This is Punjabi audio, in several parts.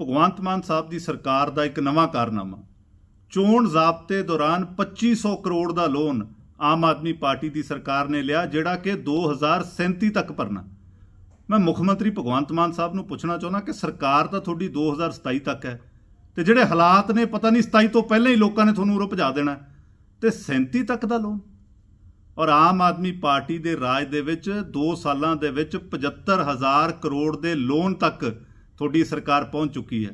ਭਗਵੰਤ ਮਾਨ ਸਾਹਿਬ ਦੀ ਸਰਕਾਰ ਦਾ ਇੱਕ ਨਵਾਂ ਕਾਰਨਾਮਾ ਚੋਣ ਜ਼ਾਬਤੇ ਦੌਰਾਨ 2500 ਕਰੋੜ ਦਾ ਲੋਨ ਆਮ ਆਦਮੀ ਪਾਰਟੀ ਦੀ ਸਰਕਾਰ ਨੇ ਲਿਆ ਜਿਹੜਾ ਕਿ 2037 ਤੱਕ ਭਰਨਾ ਮੈਂ ਮੁੱਖ ਮੰਤਰੀ ਭਗਵੰਤ ਮਾਨ ਸਾਹਿਬ ਨੂੰ ਪੁੱਛਣਾ ਚਾਹੁੰਦਾ ਕਿ ਸਰਕਾਰ ਤਾਂ ਤੁਹਾਡੀ 2027 ਤੱਕ ਹੈ ਤੇ ਜਿਹੜੇ ਹਾਲਾਤ ਨੇ ਪਤਾ ਨਹੀਂ 27 ਤੋਂ ਪਹਿਲਾਂ ਹੀ ਲੋਕਾਂ ਨੇ ਤੁਹਾਨੂੰ ਉਰੋਂ ਭਜਾ ਦੇਣਾ ਤੇ 37 ਤੱਕ ਦਾ ਲੋਨ ਔਰ ਆਮ ਆਦਮੀ ਪਾਰਟੀ ਦੇ ਰਾਜ ਦੇ ਵਿੱਚ 2 ਸਾਲਾਂ ਦੇ ਵਿੱਚ 75000 ਕਰੋੜ ਦੇ ਲੋਨ ਤੱਕ ਤੁਹਾਡੀ ਸਰਕਾਰ ਪਹੁੰਚ ਚੁੱਕੀ ਹੈ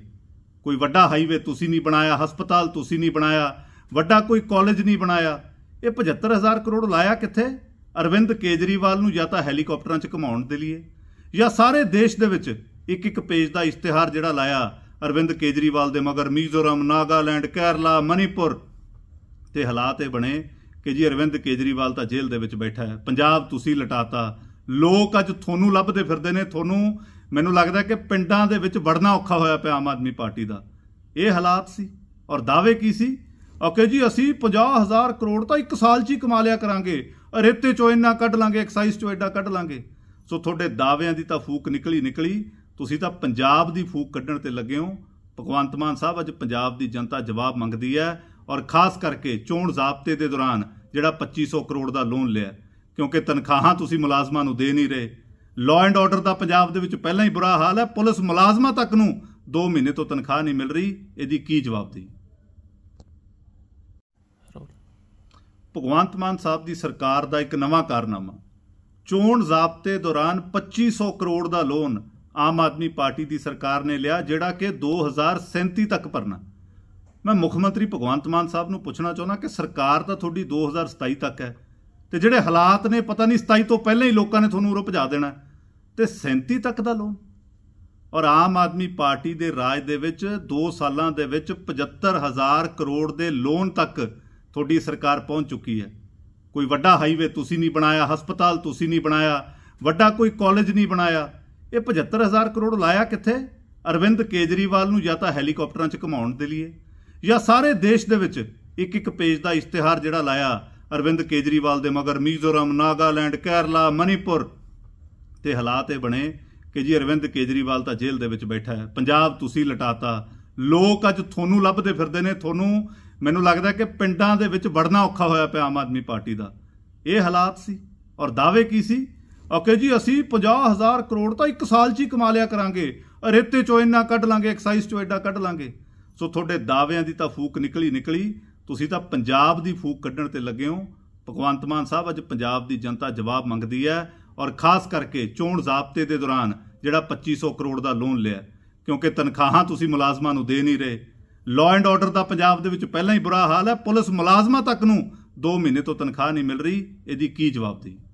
ਕੋਈ ਵੱਡਾ ਹਾਈਵੇ ਤੁਸੀਂ ਨਹੀਂ ਬਣਾਇਆ ਹਸਪਤਾਲ ਤੁਸੀਂ ਨਹੀਂ ਬਣਾਇਆ ਵੱਡਾ ਕੋਈ ਕਾਲਜ ਨਹੀਂ ਬਣਾਇਆ ਇਹ 75000 ਕਰੋੜ ਲਾਇਆ ਕਿੱਥੇ ਅਰਵਿੰਦ ਕੇਜਰੀਵਾਲ ਨੂੰ ਜਾਂ ਤਾਂ ਹੈਲੀਕਾਪਟਰਾਂ 'ਚ ਘਮਾਉਣ ਦੇ ਲਈ ਜਾਂ ਸਾਰੇ ਦੇਸ਼ ਦੇ ਵਿੱਚ ਇੱਕ ਇੱਕ ਪੇਜ ਦਾ ਇਸ਼ਤਿਹਾਰ ਜਿਹੜਾ ਲਾਇਆ ਅਰਵਿੰਦ ਕੇਜਰੀਵਾਲ ਦੇ ਮਗਰ ਮਿਜ਼ੋਰਮ ਨਾਗਾਲੈਂਡ ਕੇਰਲਾ ਮਨੀਪੁਰ ਤੇ ਹਾਲਾਤ ਇਹ ਬਣੇ ਕਿ ਜੀ ਅਰਵਿੰਦ ਕੇਜਰੀਵਾਲ ਤਾਂ ਜੇਲ੍ਹ ਦੇ ਵਿੱਚ ਬੈਠਾ ਹੈ ਪੰਜਾਬ ਤੁਸੀਂ ਲਟਾਤਾ ਲੋਕ ਅੱਜ ਤੁਹਾਨੂੰ ਲੱਭਦੇ ਫਿਰਦੇ ਨੇ ਤੁਹਾਨੂੰ ਮੈਨੂੰ ਲੱਗਦਾ ਕਿ ਪਿੰਡਾਂ ਦੇ ਵਿੱਚ ਵੜਨਾ ਔਖਾ ਹੋਇਆ ਪਿਆ ਆਮ ਆਦਮੀ ਪਾਰਟੀ ਦਾ ਇਹ ਹਾਲਾਤ ਸੀ ਔਰ ਦਾਅਵੇ ਕੀ ਸੀ ਓਕੇ ਜੀ ਅਸੀਂ 50000 ਕਰੋੜ ਤਾਂ ਇੱਕ ਸਾਲ 'ਚ ਹੀ ਕਮਾ ਲਿਆ ਕਰਾਂਗੇ ਰੇਤੇ 'ਚੋਂ ਇੰਨਾ ਕੱਢ ਲਾਂਗੇ ਐਕਸਾਈਜ਼ 'ਚੋਂ ਐਡਾ ਕੱਢ ਲਾਂਗੇ ਸੋ ਤੁਹਾਡੇ ਦਾਅਵਿਆਂ ਦੀ ਤਾਂ ਫੂਕ ਨਿਕਲੀ ਨਿਕਲੀ ਤੁਸੀਂ ਤਾਂ ਪੰਜਾਬ ਦੀ ਫੂਕ ਕੱਢਣ ਤੇ ਲੱਗੇ ਹੋ ਭਗਵੰਤ ਮਾਨ ਸਾਹਿਬ ਅੱਜ ਪੰਜਾਬ ਦੀ ਜਨਤਾ ਜਵਾਬ ਮੰਗਦੀ ਹੈ ਔਰ ਖਾਸ ਕਰਕੇ ਚੋਣ ਜ਼ਾਬਤੇ ਦੇ ਦੌਰਾਨ ਜਿਹੜਾ 2500 ਕਰੋੜ ਦਾ ਲੋਨ ਲਿਆ ਕਿਉਂਕਿ ਤਨਖਾਹਾਂ ਤੁਸੀਂ ਮੁਲਾਜ਼ਮਾਂ ਨੂੰ ਦੇ ਨਹੀਂ ਰਹੇ ਲਾਅ ਐਂਡ ਆਰਡਰ ਦਾ ਪੰਜਾਬ ਦੇ ਵਿੱਚ ਪਹਿਲਾਂ ਹੀ ਬੁਰਾ ਹਾਲ ਹੈ ਪੁਲਿਸ ਮੁਲਾਜ਼ਮਾਂ ਤੱਕ ਨੂੰ 2 ਮਹੀਨੇ ਤੋਂ ਤਨਖਾਹ ਨਹੀਂ ਮਿਲ ਰਹੀ ਇਹਦੀ ਕੀ ਜਵਾਬਦੇਹੀ ਭਗਵੰਤ ਮਾਨ ਸਾਹਿਬ ਦੀ ਸਰਕਾਰ ਦਾ ਇੱਕ ਨਵਾਂ ਕਾਰਨਾਮਾ ਚੋਣ ਜ਼ਾਬਤੇ ਦੌਰਾਨ 2500 ਕਰੋੜ ਦਾ ਲੋਨ ਆਮ ਆਦਮੀ ਪਾਰਟੀ ਦੀ ਸਰਕਾਰ ਨੇ ਲਿਆ ਜਿਹੜਾ ਕਿ 2037 ਤੱਕ ਭਰਨਾ ਮੈਂ ਮੁੱਖ ਮੰਤਰੀ ਭਗਵੰਤ ਮਾਨ ਸਾਹਿਬ ਨੂੰ ਪੁੱਛਣਾ ਚਾਹੁੰਦਾ ਕਿ ਸਰਕਾਰ ਤਾਂ ਤੁਹਾਡੀ 2027 ਤੱਕ ਹੈ ਤੇ ਜਿਹੜੇ ਹਾਲਾਤ ਨੇ ਪਤਾ ਨਹੀਂ 27 ਤੋਂ ਪਹਿਲਾਂ ਹੀ ਲੋਕਾਂ ਨੇ ਤੁਹਾਨੂੰ ਉਰੋਂ ਭਜਾ ਦੇਣਾ ਤੇ 37 ਤੱਕ ਦਾ ਲੋਨ ਔਰ ਆਮ ਆਦਮੀ ਪਾਰਟੀ ਦੇ ਰਾਜ ਦੇ ਵਿੱਚ 2 ਸਾਲਾਂ ਦੇ ਵਿੱਚ 75000 ਕਰੋੜ ਦੇ ਲੋਨ ਤੱਕ ਤੁਹਾਡੀ ਸਰਕਾਰ ਪਹੁੰਚ ਚੁੱਕੀ ਹੈ ਕੋਈ ਵੱਡਾ ਹਾਈਵੇ ਤੁਸੀਂ ਨਹੀਂ ਬਣਾਇਆ ਹਸਪਤਾਲ ਤੁਸੀਂ ਨਹੀਂ ਬਣਾਇਆ ਵੱਡਾ ਕੋਈ ਕਾਲਜ ਨਹੀਂ ਬਣਾਇਆ ਇਹ 75000 ਕਰੋੜ ਲਾਇਆ ਕਿੱਥੇ ਅਰਵਿੰਦ ਕੇਜਰੀਵਾਲ ਨੂੰ ਜਾਂ ਤਾਂ ਹੈਲੀਕਾਪਟਰਾਂ 'ਚ ਘਮਾਉਣ ਦੇ ਲਈ ਜਾਂ ਸਾਰੇ ਦੇਸ਼ ਦੇ ਵਿੱਚ ਇੱਕ ਇੱਕ ਪੇਜ ਦਾ ਇਸ਼ਤਿਹਾਰ ਜਿਹੜਾ ਲਾਇਆ ਅਰਵਿੰਦ ਕੇਜਰੀਵਾਲ ਦੇ ਮਗਰ ਮਿਜ਼ੋਰਮ ਨਾਗਾਲੈਂਡ ਕੇਰਲਾ ਮਨੀਪੁਰ ਤੇ ਹਾਲਾਤ ਇਹ ਬਣੇ ਕਿ ਜੀ ਅਰਵਿੰਦ ਕੇਜਰੀਵਾਲ ਤਾਂ ਜੇਲ੍ਹ ਦੇ ਵਿੱਚ ਬੈਠਾ ਹੈ ਪੰਜਾਬ ਤੁਸੀਂ ਲਟਾਤਾ ਲੋਕ ਅੱਜ ਤੁਹਾਨੂੰ ਲੱਭਦੇ ਫਿਰਦੇ ਨੇ ਤੁਹਾਨੂੰ ਮੈਨੂੰ ਲੱਗਦਾ ਕਿ ਪਿੰਡਾਂ ਦੇ ਵਿੱਚ ਵੜਨਾ ਔਖਾ ਹੋਇਆ ਪਿਆ ਆਮ ਆਦਮੀ ਪਾਰਟੀ ਦਾ ਇਹ ਹਾਲਾਤ ਸੀ ਔਰ ਦਾਅਵੇ ਕੀ ਸੀ ਓਕੇ ਜੀ ਅਸੀਂ 50000 ਕਰੋੜ ਤਾਂ ਇੱਕ ਸਾਲ 'ਚ ਹੀ ਕਮਾ ਲਿਆ ਕਰਾਂਗੇ ਰੇਤੇ 'ਚੋਂ ਇੰਨਾ ਕੱਢ ਲਾਂਗੇ ਐਕਸਾਈਜ਼ 'ਚੋਂ ਐਡਾ ਕੱਢ ਲਾਂਗੇ ਸੋ ਤੁਹਾਡੇ ਦਾਅਵਿਆਂ ਦੀ ਤਾਂ ਫੂਕ ਨਿਕਲੀ ਨਿਕਲੀ ਤੁਸੀਂ ਤਾਂ ਪੰਜਾਬ ਦੀ ਫੂਕ ਕੱਢਣ ਤੇ ਲੱਗੇ ਹੋ ਭਗਵੰਤ ਮਾਨ ਸਾਹਿਬ ਅੱਜ ਪੰਜਾਬ ਦੀ ਜਨਤਾ ਜਵਾਬ ਮੰਗਦੀ ਹੈ ਔਰ ਖਾਸ ਕਰਕੇ ਚੋਣ ਜ਼ਾਬਤੇ ਦੇ ਦੌਰਾਨ ਜਿਹੜਾ 2500 ਕਰੋੜ ਦਾ ਲੋਨ ਲਿਆ ਕਿਉਂਕਿ ਤਨਖਾਹਾਂ ਤੁਸੀਂ ਮੁਲਾਜ਼ਮਾਂ ਨੂੰ ਦੇ ਨਹੀਂ ਰਹੇ ਲਾਅ ਐਂਡ ਆਰਡਰ ਦਾ ਪੰਜਾਬ ਦੇ ਵਿੱਚ ਪਹਿਲਾਂ ਹੀ ਬੁਰਾ ਹਾਲ ਹੈ ਪੁਲਿਸ ਮੁਲਾਜ਼ਮਾਂ ਤੱਕ ਨੂੰ 2 ਮਹੀਨੇ ਤੋਂ ਤਨਖਾਹ ਨਹੀਂ ਮਿਲ ਰਹੀ ਇਹਦੀ ਕੀ ਜਵਾਬਦੇਹੀ